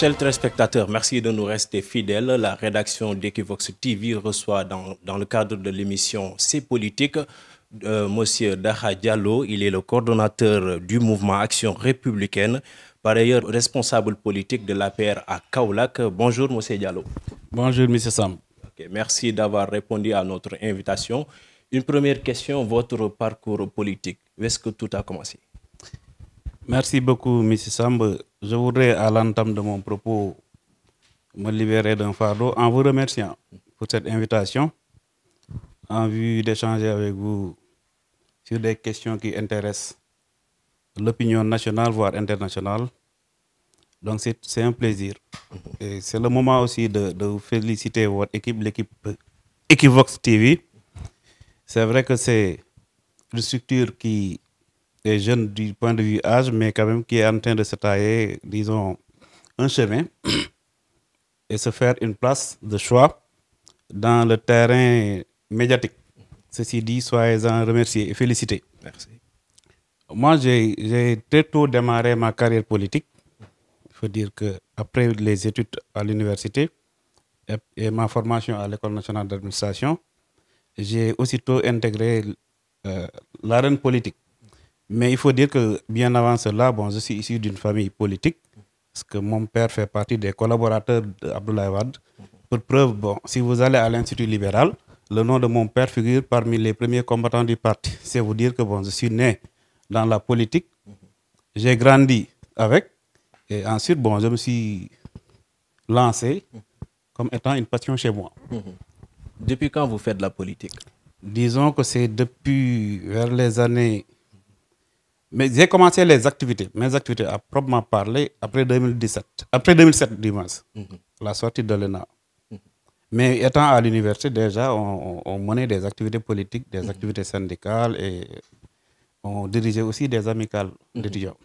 Chers téléspectateurs, merci de nous rester fidèles. La rédaction d'Equivox TV reçoit dans, le cadre de l'émission C'est politique euh, Monsieur Daha Diallo. Il est le coordonnateur du mouvement Action républicaine, par ailleurs responsable politique de l'APR à Kaulak. Bonjour Monsieur Diallo. Bonjour Monsieur Sam. merci d'avoir répondu à notre invitation. Une première question, votre parcours politique. Où est-ce que tout a commencé Merci beaucoup Monsieur Sam je voudrais, à l'entame de mon propos, me libérer d'un fardeau en vous remerciant pour cette invitation, en vue d'échanger avec vous sur des questions qui intéressent l'opinion nationale, voire internationale. Donc c'est un plaisir. Et c'est le moment aussi de, vous féliciter votre équipe, l'équipe Equivox TV. C'est vrai que c'est une structure qui et jeune du point de vue âge, mais quand même qui est en train de se tailler, disons, un chemin et se faire une place de choix dans le terrain médiatique. Ceci dit, soyez-en remerciés et félicités. Merci. Moi, j'ai très tôt démarré ma carrière politique. Il faut dire qu'après les études à l'université et, ma formation à l'École nationale d'administration, j'ai aussitôt intégré euh, l'arène politique mais il faut dire que bien avant cela, bon, je suis issu d'une famille politique, parce que mon père fait partie des collaborateurs d'Abdoulaye Wade. Pour preuve, bon, si vous allez à l'Institut libéral, le nom de mon père figure parmi les premiers combattants du parti. C'est vous dire que bon, je suis né dans la politique, j'ai grandi avec, et ensuite, bon, je me suis lancé comme étant une passion chez moi. Depuis quand vous faites de la politique Disons que c'est depuis vers les années mais j'ai commencé les activités, mes activités à proprement parler après 2017, après 2007 dimanche, mhm. la sortie de l'ENA. Mhm. Mais étant à l'université déjà, on, menait des activités politiques, des mhm. activités syndicales et on dirigeait aussi des amicales d'étudiants.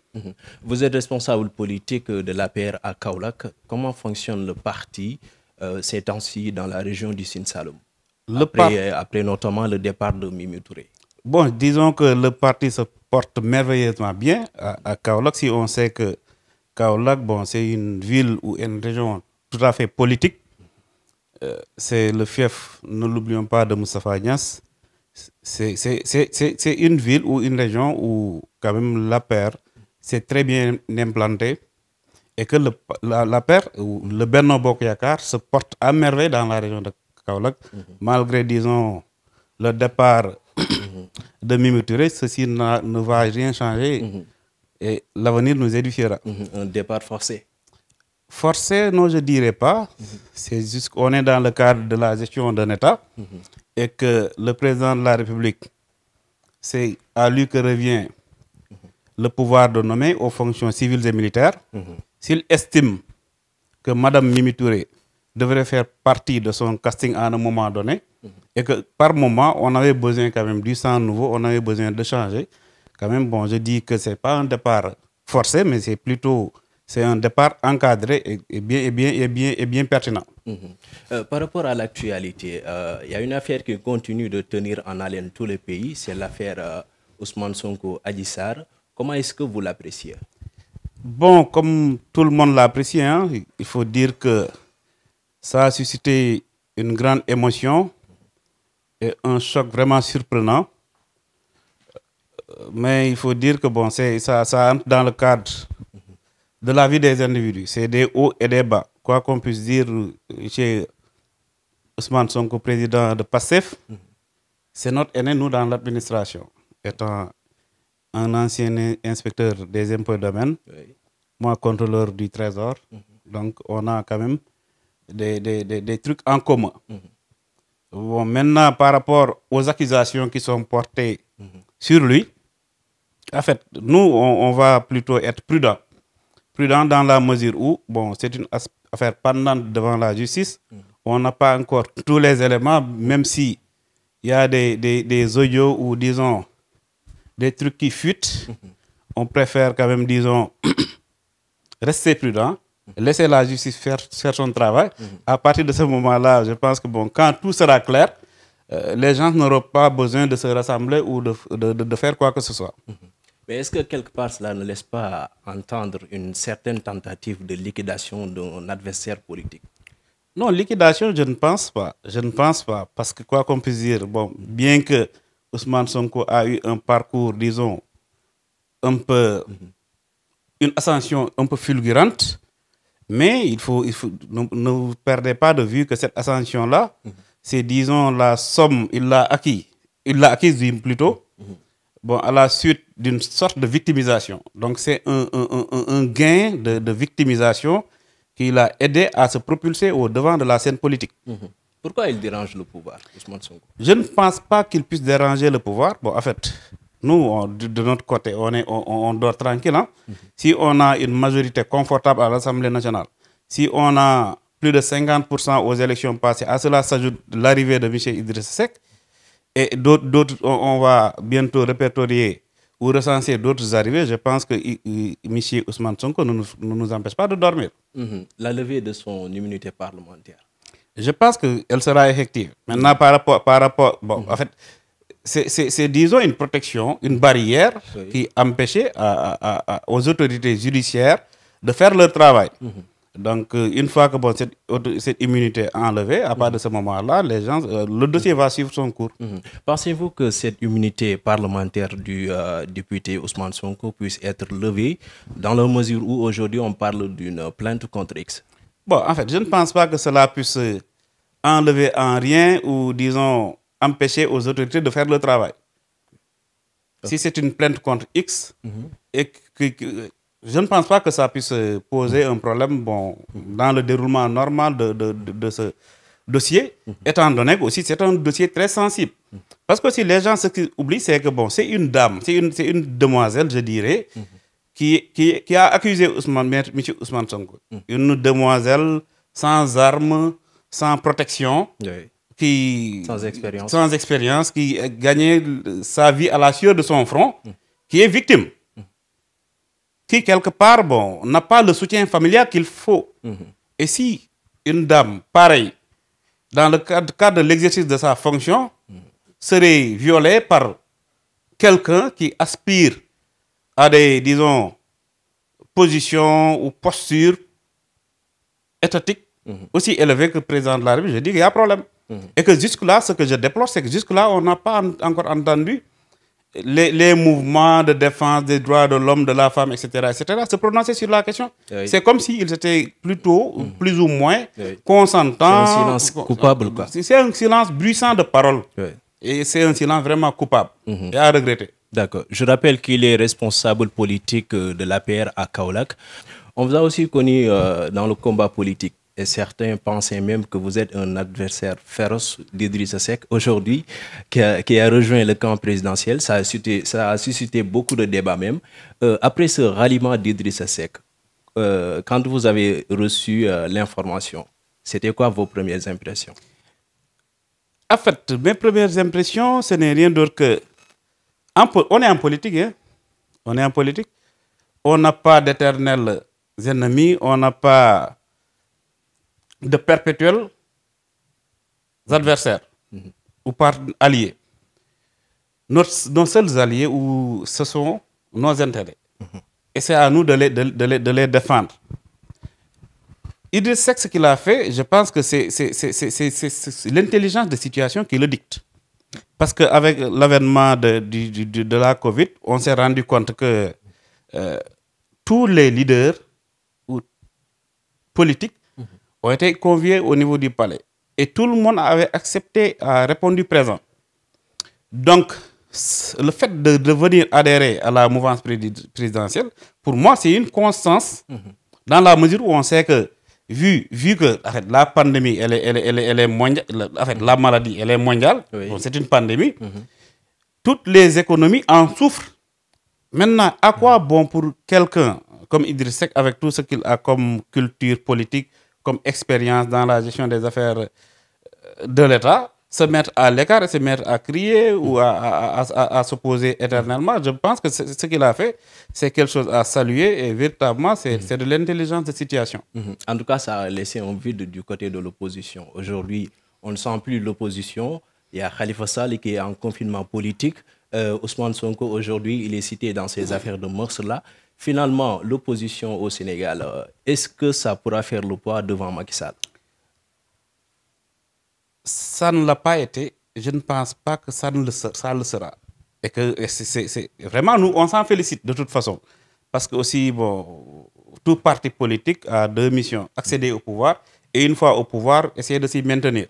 Vous êtes responsable politique de l'APR à Kaulak. Comment fonctionne le parti euh, ces temps-ci dans la région du Sinsaloum, après, euh, après, notamment le départ de Mimi Touré Bon, disons que le parti se porte merveilleusement bien à, à si on sait que Kaolack, bon, c'est une ville ou une région tout à fait politique. Euh, c'est le fief, ne l'oublions pas, de Moustapha Agnès. C'est une ville ou une région où, quand même, la paire s'est très bien implantée et que le, la, paire, ou le Benno Bokyakar, se porte à merveille dans la région de Kaolack, mm-hmm. malgré, disons, le départ de Mimi ceci ne va rien changer. Mm-hmm. Et l'avenir nous édifiera. Mm-hmm. Un départ forcé. Forcé, non, je ne dirais pas. Mm-hmm. C'est juste qu'on est dans le cadre de la gestion d'un État et que le président de la République, c'est à lui que revient le pouvoir de nommer aux fonctions civiles et militaires. S'il estime que Mme Mimitouré devrait faire partie de son casting à un moment donné, et que par moment, on avait besoin quand même du sang nouveau, on avait besoin de changer. Quand même, bon, je dis que ce n'est pas un départ forcé, mais c'est plutôt c'est un départ encadré et, bien, et, bien, et, bien, et bien pertinent. Mhm. Euh, par rapport à l'actualité, il euh, y a une affaire qui continue de tenir en haleine tous les pays, c'est l'affaire euh, Ousmane Sonko Adissar. Comment est-ce que vous l'appréciez Bon, comme tout le monde l'apprécie, hein, il faut dire que ça a suscité une grande émotion un choc vraiment surprenant. Euh, mais il faut dire que bon, c'est ça, ça entre dans le cadre de la vie des individus. C'est des hauts et des bas. Quoi qu'on puisse dire euh, chez Ousmane co président de PASSEF, c'est notre aîné, nous, dans l'administration. Étant un ancien inspecteur des impôts et domaines, moi, contrôleur du Trésor, mhm. donc on a quand même des, trucs en commun. Mhm. Bon, maintenant, par rapport aux accusations qui sont portées mhm. sur lui, en fait, nous, on, va plutôt être prudent. Prudent dans la mesure où, bon, c'est une affaire pendante devant la justice. Mhm. On n'a pas encore tous les éléments, même s'il y a des, des, ou, disons, des trucs qui fuitent. Mhm. On préfère quand même, disons, rester prudent laisser la justice faire, son travail. Mhm. À partir de ce moment-là, je pense que bon, quand tout sera clair, euh, les gens n'auront pas besoin de se rassembler ou de, faire quoi que ce soit. Mhm. Mais est-ce que quelque part cela ne laisse pas entendre une certaine tentative de liquidation d'un adversaire politique Non, liquidation, je ne pense pas. Je ne pense pas. Parce que quoi qu'on puisse dire, bon, bien que Ousmane Sonko a eu un parcours, disons, un peu. Mhm. une ascension un peu fulgurante, mais il faut, il faut ne, vous perdez pas de vue que cette ascension-là, c'est, disons, la somme, il l'a acquis. Il l'a acquis plutôt, bon, à la suite d'une sorte de victimisation. Donc, c'est un, un, un, un, gain de, victimisation qui l'a aidé à se propulser au devant de la scène politique. Pourquoi il dérange le pouvoir, Ousmane Sonko Je ne pense pas qu'il puisse déranger le pouvoir. Bon, en fait, nous, de, notre côté, on, est, on, dort tranquille. Hein. Si on a une majorité confortable à l'Assemblée nationale, si on a plus de 50% aux élections passées, à cela s'ajoute l'arrivée de Michel Idriss Seck, et d'autres, on, va bientôt répertorier ou recenser d'autres arrivées. Je pense que Michel Ousmane Sonko ne nous, empêche pas de dormir. Mm-hmm. La levée de son immunité parlementaire. Je pense qu'elle sera effective. Maintenant, par rapport... Par rapport bon, mm-hmm. en fait, c'est, disons, une protection, une barrière qui empêchait aux autorités judiciaires de faire leur travail. Mhm. Donc, euh, une fois que cette, cette, immunité enlevée, à partir mhm. de ce moment-là, les gens, euh, le dossier va suivre son cours. Mhm. Pensez-vous que cette immunité parlementaire du euh, député Ousmane Sonko puisse être levée dans la mesure où aujourd'hui on parle d'une plainte contre X Bon, en fait, je ne pense pas que cela puisse enlever en rien ou, disons, empêcher aux autorités de faire le travail. Si c'est une plainte contre X, mhm. et je ne pense pas que ça puisse poser un problème bon, dans le déroulement normal de, de, ce dossier, mhm. étant donné que aussi c'est un dossier très sensible. Mhm. Parce que si les gens, ce oublient, c'est que bon, c'est une dame, c'est une, une, demoiselle, je dirais, qui, qui, a accusé Ousmane, M. Ousmane Sonko. Une demoiselle sans armes, sans protection. Oui qui sans expérience, sans expérience qui gagnait sa vie à la sueur de son front, mm. qui est victime, mm. qui quelque part bon n'a pas le soutien familial qu'il faut. Mm-hmm. Et si une dame pareille, dans le cadre, de l'exercice de sa fonction, mm. serait violée par quelqu'un qui aspire à des, disons, positions ou postures étatiques mm-hmm. aussi élevées que le président de la République, je dis qu'il y a problème. Et que jusque-là, ce que je déplore, c'est que jusque-là, on n'a pas encore entendu les, mouvements de défense des droits de l'homme, de la femme, etc., etc., se prononcer sur la question. Eh c'est comme s'ils étaient plutôt, mm. plus ou moins, eh consentants. C'est un silence coupable. C'est un silence buissant de paroles. Eh et c'est un silence vraiment coupable mm-hmm. et à regretter. D'accord. Je rappelle qu'il est responsable politique euh, de l'APR à Kaolac. On vous a aussi connu euh, dans le combat politique et certains pensaient même que vous êtes un adversaire féroce d'Idrissa Seck aujourd'hui, qui, a, rejoint le camp présidentiel. Ça a suscité, ça a suscité beaucoup de débats même. Euh, après ce ralliement d'Idrissa Seck, euh, quand vous avez reçu euh, l'information, c'était quoi vos premières impressions En fait, mes premières impressions, ce n'est rien d'autre que... on est en politique, hein? On est en politique. On n'a pas d'éternels ennemis, on n'a pas de perpétuels adversaires ou par alliés. Nos, seuls alliés, ce sont nos intérêts. Et c'est à nous de les, de, de, les, de les défendre. Idriss sait ce qu'il a fait, je pense que c'est l'intelligence des situations qui le dicte. Parce qu'avec l'avènement de, la COVID, on s'est rendu compte que euh, tous les leaders ou politiques ont été conviés au niveau du palais. Et tout le monde avait accepté, a euh, répondu présent. Donc, le fait de, de venir adhérer à la mouvance présidentielle, pour moi, c'est une constance mhm. dans la mesure où on sait que, vu, vu que la pandémie, elle est, elle est, elle est, mondiale, la maladie, elle est mondiale, c'est une pandémie, mhm. toutes les économies en souffrent. Maintenant, à quoi mhm. bon pour quelqu'un comme Idriss Seck, avec tout ce qu'il a comme culture politique, comme expérience dans la gestion des affaires euh, de l'État, se mettre à l'écart et se mettre à crier ou à, à, à, s'opposer éternellement. Je pense que ce qu'il a fait, c'est quelque chose à saluer et véritablement, c'est de l'intelligence de situation. Mm-hmm. En tout cas, ça a laissé un vide du côté de l'opposition. Aujourd'hui, on ne sent plus l'opposition. Il y a Khalifa Sali qui est en confinement politique. Euh, Ousmane Sonko, aujourd'hui, il est cité dans ces affaires de morses là Finalement, l'opposition au Sénégal, euh, est-ce que ça pourra faire le poids devant Macky Sall Ça ne l'a pas été. Je ne pense pas que ça, ne le, le sera. Et que c'est vraiment, nous, on s'en félicite de toute façon. Parce que aussi, bon, tout parti politique a deux missions, accéder au pouvoir et une fois au pouvoir, essayer de s'y maintenir.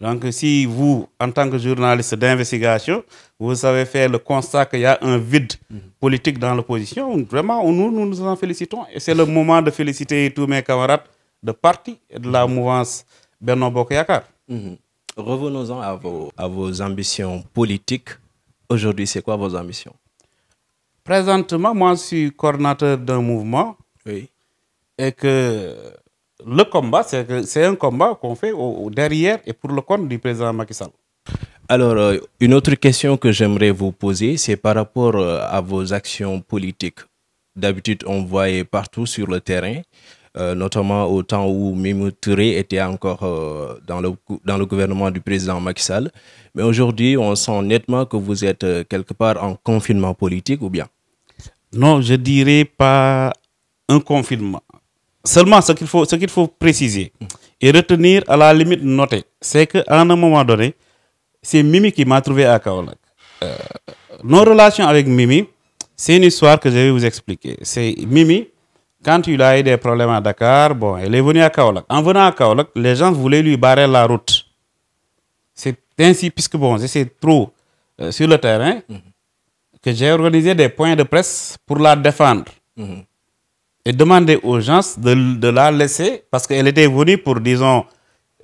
Donc, si vous, en tant que journaliste d'investigation, vous savez faire le constat qu'il y a un vide politique dans l'opposition, vraiment, nous, nous en félicitons. Et c'est le moment de féliciter tous mes camarades de parti de la mouvance Bernard Bokayakar. Mhm. Revenons-en à vos, à vos ambitions politiques. Aujourd'hui, c'est quoi vos ambitions Présentement, moi, je suis coordinateur d'un mouvement. Oui. Et que le combat, c'est un combat qu'on fait au, derrière et pour le compte du président Macky Sall. Alors, euh, une autre question que j'aimerais vous poser, c'est par rapport euh, à vos actions politiques. D'habitude, on voyait partout sur le terrain, euh, notamment au temps où Mimou Touré était encore dans, le, dans le gouvernement du président Macky Sall. Mais aujourd'hui, on sent nettement que vous êtes quelque part en confinement politique ou bien Non, je dirais pas un confinement. Seulement, ce qu'il faut, ce qu'il faut préciser et retenir, à la limite notée, c'est qu'à un moment donné, c'est Mimi qui m'a trouvé à Kaolak. Euh, nos relations avec Mimi, c'est une histoire que je vais vous expliquer. C'est Mimi, quand il a eu des problèmes à Dakar, bon, elle est venue à Kaolak. En venant à Kaolak, les gens voulaient lui barrer la route. C'est ainsi, puisque bon, c'est trop euh, sur le terrain, mm-hmm. que j'ai organisé des points de presse pour la défendre. Mm-hmm et demander aux gens de, la laisser parce qu'elle était venue pour, disons,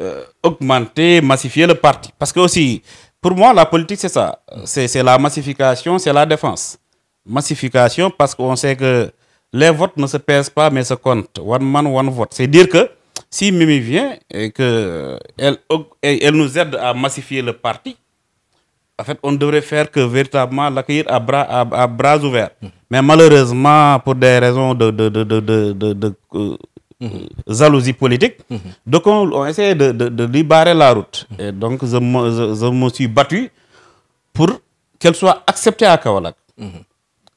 euh, augmenter, massifier le parti. Parce que aussi, pour moi, la politique, c'est ça. C'est la massification, c'est la défense. Massification parce qu'on sait que les votes ne se pèsent pas, mais se comptent. One man, one vote. C'est dire que si Mimi vient et qu'elle euh, elle nous aide à massifier le parti, en fait, on devrait faire que véritablement l'accueillir à bras, ouverts. Mais malheureusement, pour des raisons de, de, euh, jalousie politique, donc on, on de, libérer lui barrer la route. Et donc, je, me suis battu pour qu'elle soit acceptée à Kavalak.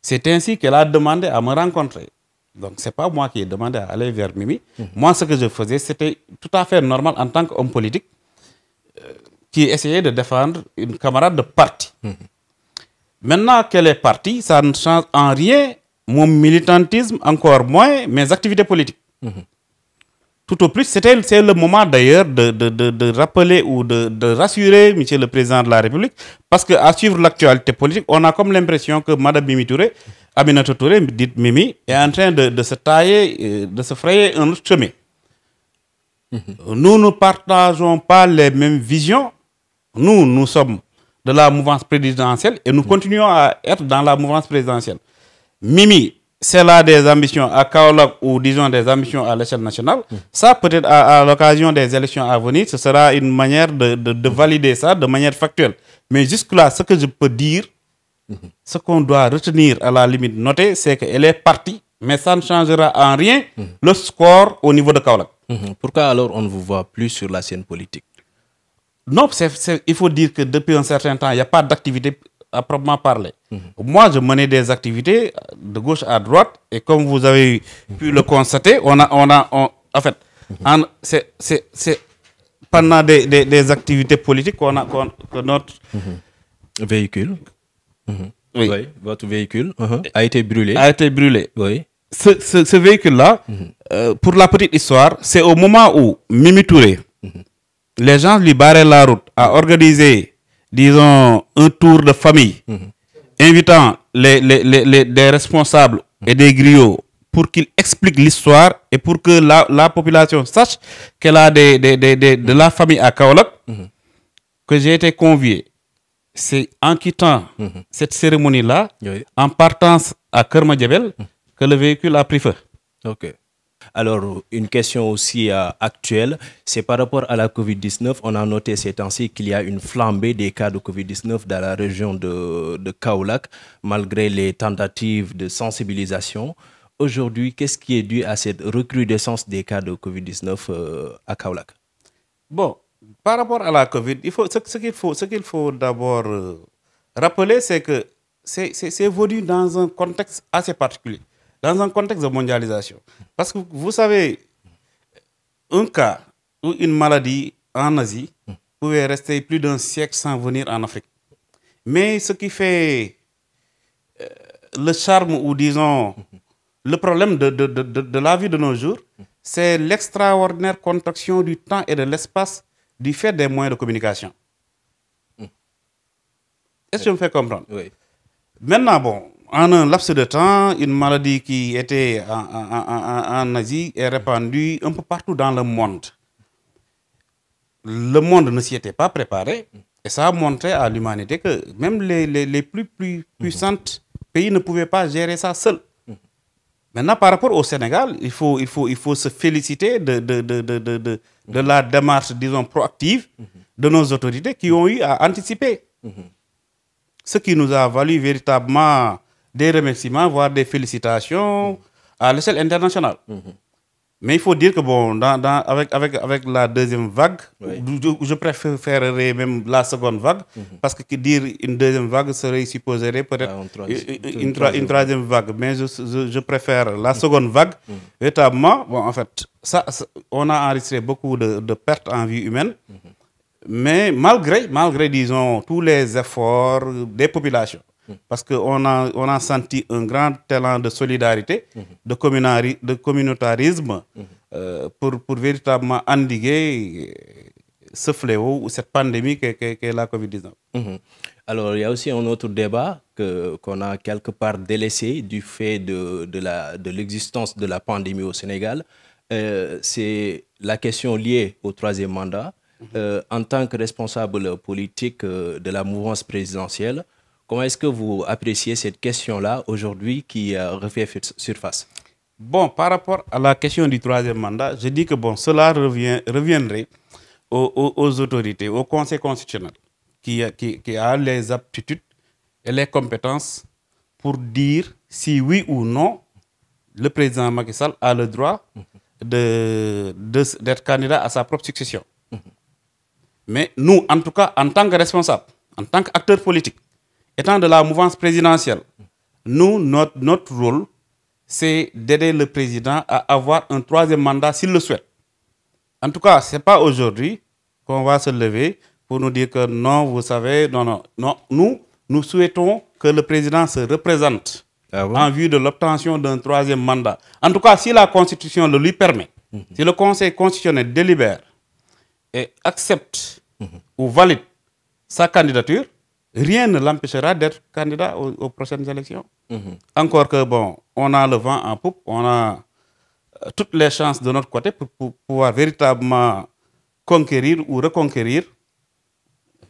C'est ainsi qu'elle a demandé à me rencontrer. Donc, ce n'est pas moi qui ai demandé à aller vers Mimi. Moi, ce que je faisais, c'était tout à fait normal en tant qu'homme politique. Euh, qui essayait de défendre une camarade de parti. Maintenant qu'elle est partie, ça ne change en rien mon militantisme, encore moins mes activités politiques. Tout au plus, c'est le moment d'ailleurs de, rappeler ou de, rassurer M. le Président de la République, parce qu'à suivre l'actualité politique, on a comme l'impression que Mme Mimi Touré, Aminata Touré, dite Mimi, est en train de, se tailler, euh, de se frayer un autre chemin. Mhm. Nous ne partageons pas les mêmes visions, nous, nous sommes de la mouvance présidentielle et nous continuons à être dans la mouvance présidentielle. Mimi, c'est là des ambitions à Kaolak ou disons des ambitions à l'échelle nationale. Ça, peut-être à, l'occasion des élections à venir, ce sera une manière de, valider ça de manière factuelle. Mais jusque-là, ce que je peux dire, ce qu'on doit retenir à la limite noter, c'est qu'elle est partie, mais ça ne changera en rien le score au niveau de Kaolak. Pourquoi alors on ne vous voit plus sur la scène politique non, il faut dire que depuis un certain temps, il n'y a pas d'activité à proprement parler. Mhm. Moi, je menais des activités de gauche à droite, et comme vous avez pu le constater, on a, on a, en fait, mhm. c'est pendant des, activités politiques qu'on a, que notre mhm. véhicule, Oui. votre véhicule uh-huh, a été brûlé. A été brûlé. Oui. Ce, véhicule-là, euh, pour la petite histoire, c'est au moment où Mimi Touré les gens lui barraient la route à organiser, disons, un tour de famille, mhm. invitant les, les, les, les, responsables et des griots pour qu'ils expliquent l'histoire et pour que la, la population sache qu'elle a des, des, des, de la famille à Kaolok, mhm. que j'ai été convié. C'est en quittant mhm. cette cérémonie-là, en partant à Kermadjebel, que le véhicule a pris feu. Ok. Alors, une question aussi euh, actuelle, c'est par rapport à la COVID-19. On a noté ces temps-ci qu'il y a une flambée des cas de COVID-19 dans la région de, de malgré les tentatives de sensibilisation. Aujourd'hui, qu'est-ce qui est dû à cette recrudescence des cas de COVID-19 euh, à Kaolac Bon, par rapport à la COVID, il faut, ce, qu'il faut, qu'il faut d'abord euh, rappeler, c'est que c'est évolué dans un contexte assez particulier dans un contexte de mondialisation. Parce que vous savez, un cas ou une maladie en Asie pouvait rester plus d'un siècle sans venir en Afrique. Mais ce qui fait euh, le charme ou disons le problème de, la vie de nos jours, c'est l'extraordinaire contraction du temps et de l'espace du fait des moyens de communication. Mm. Est-ce que je me fais comprendre oui. Maintenant, bon, en un laps de temps, une maladie qui était en, Asie est répandue un peu partout dans le monde. Le monde ne s'y était pas préparé et ça a montré à l'humanité que même les, les, les plus, plus puissantes pays ne pouvaient pas gérer ça seuls. Maintenant, par rapport au Sénégal, il faut, il faut, il faut se féliciter de, de, de, de, de la démarche, disons, proactive de nos autorités qui ont eu à anticiper. Ce qui nous a valu véritablement des remerciements, voire des félicitations à l'échelle internationale. Mhm. Mais il faut dire que, bon, avec, avec, avec la deuxième vague, je, préfère préférerais même la seconde vague, mhm. parce que dire une deuxième vague serait supposé peut-être ah, une, troisième vague. Mais je, préfère la mhm. seconde vague, mm bon, en fait, ça, on a enregistré beaucoup de, pertes en vie humaine, mais malgré, malgré, disons, tous les efforts des populations, Mm-hmm. parce qu'on a, on a senti un grand talent de solidarité, mm-hmm. de, communautarisme, mm-hmm. euh, pour, pour véritablement endiguer ce fléau ou cette pandémie qu'est qu la COVID-19. Alors, il y a aussi un autre débat qu'on a quelque part délaissé du fait de, de l'existence de, de la pandémie au Sénégal. Euh, c'est la question liée au troisième mandat. Euh, en tant que responsable politique de la mouvance présidentielle, Comment est-ce que vous appréciez cette question-là aujourd'hui qui euh, refait surface Bon, par rapport à la question du troisième mandat, je dis que bon, cela revient, reviendrait aux, autorités, au Conseil constitutionnel, euh, qui, qui, a les aptitudes et les compétences pour dire si oui ou non le président Macky Sall a le droit d'être candidat à sa propre succession. Mmh. Mais nous, en tout cas, en tant que responsable, en tant qu'acteur politique, étant de la mouvance présidentielle, nous, notre, rôle, c'est d'aider le président à avoir un troisième mandat s'il le souhaite. En tout cas, ce n'est pas aujourd'hui qu'on va se lever pour nous dire que non, vous savez, non, non, Nous, nous souhaitons que le président se représente ah en vue de l'obtention d'un troisième mandat. En tout cas, si la Constitution le lui permet, mhm. si le Conseil constitutionnel délibère et accepte mhm. ou valide sa candidature, rien ne l'empêchera d'être candidat aux, prochaines élections. Mhm. Encore que, bon, on a le vent en poupe, on a euh, toutes les chances de notre côté pour, pouvoir véritablement conquérir ou reconquérir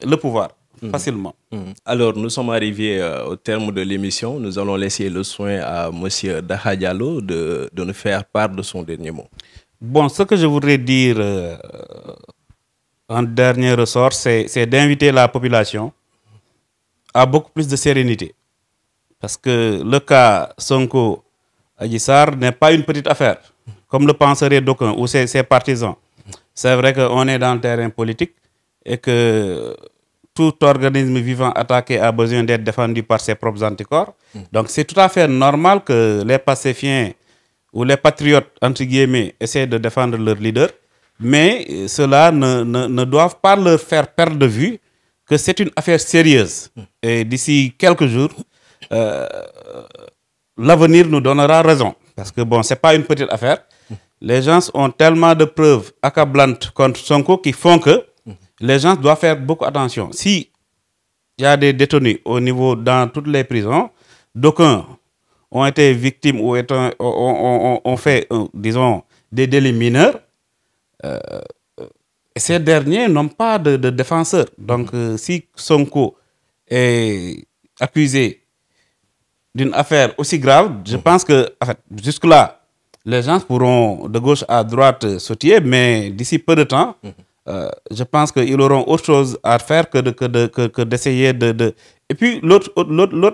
le pouvoir mhm. facilement. Mhm. Alors, nous sommes arrivés euh, au terme de l'émission. Nous allons laisser le soin à M. Dahadialo de, nous faire part de son dernier mot. Bon, ce que je voudrais dire euh, en dernier ressort, c'est d'inviter la population a beaucoup plus de sérénité. Parce que le cas Sonko Ajissar n'est pas une petite affaire, comme le penseraient d'aucuns ou ses, partisans. C'est vrai qu'on est dans le terrain politique et que tout organisme vivant attaqué a besoin d'être défendu par ses propres anticorps. Donc c'est tout à fait normal que les pacifiens ou les patriotes, entre guillemets, essaient de défendre leur leader, mais cela ne, ne, doivent pas leur faire perdre de vue que c'est une affaire sérieuse. Et d'ici quelques jours, euh, l'avenir nous donnera raison. Parce que bon, c'est pas une petite affaire. Les gens ont tellement de preuves accablantes contre Sonko qui font que les gens doivent faire beaucoup attention. Si il y a des détenus au niveau dans toutes les prisons, d'aucuns ont été victimes ou ont, fait, euh, disons, des délits mineurs, euh, ces derniers n'ont pas de, défenseurs. défenseur. Donc, euh, si Sonko est accusé d'une affaire aussi grave, je pense que jusque-là, les gens pourront de gauche à droite sauter, mais d'ici peu de temps, mhm. euh, je pense qu'ils auront autre chose à faire que d'essayer de, de, Et puis, l'autre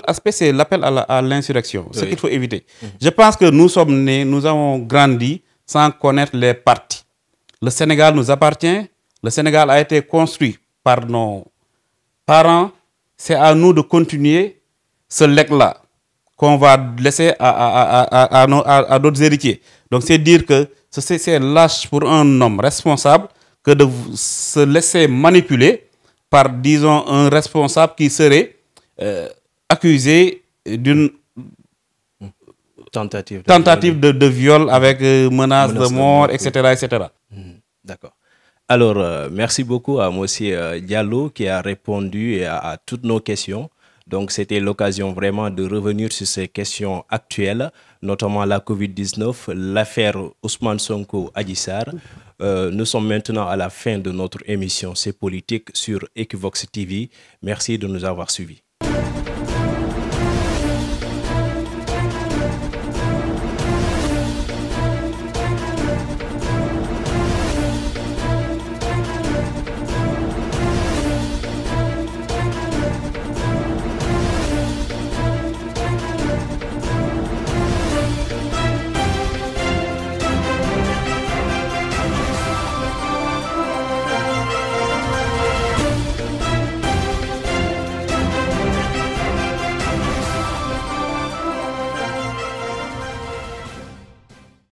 aspect, c'est l'appel à l'insurrection, ce qu'il faut éviter. Mhm. Je pense que nous sommes nés, nous avons grandi sans connaître les partis. Le Sénégal nous appartient. Le Sénégal a été construit par nos parents. C'est à nous de continuer ce legs-là qu'on va laisser à, d'autres héritiers. Donc c'est dire que c'est lâche pour un homme responsable que de se laisser manipuler par, disons, un responsable qui serait euh, accusé d'une tentative, de, viol avec euh, menace, de mort, de mort etc., etc. Hmm, d'accord. Alors, euh, merci beaucoup à Monsieur euh, Diallo qui a répondu à, toutes nos questions. Donc, c'était l'occasion vraiment de revenir sur ces questions actuelles, notamment la COVID-19, l'affaire Ousmane Sonko Adissar. Euh, nous sommes maintenant à la fin de notre émission C'est politique sur Equivox TV. Merci de nous avoir suivis.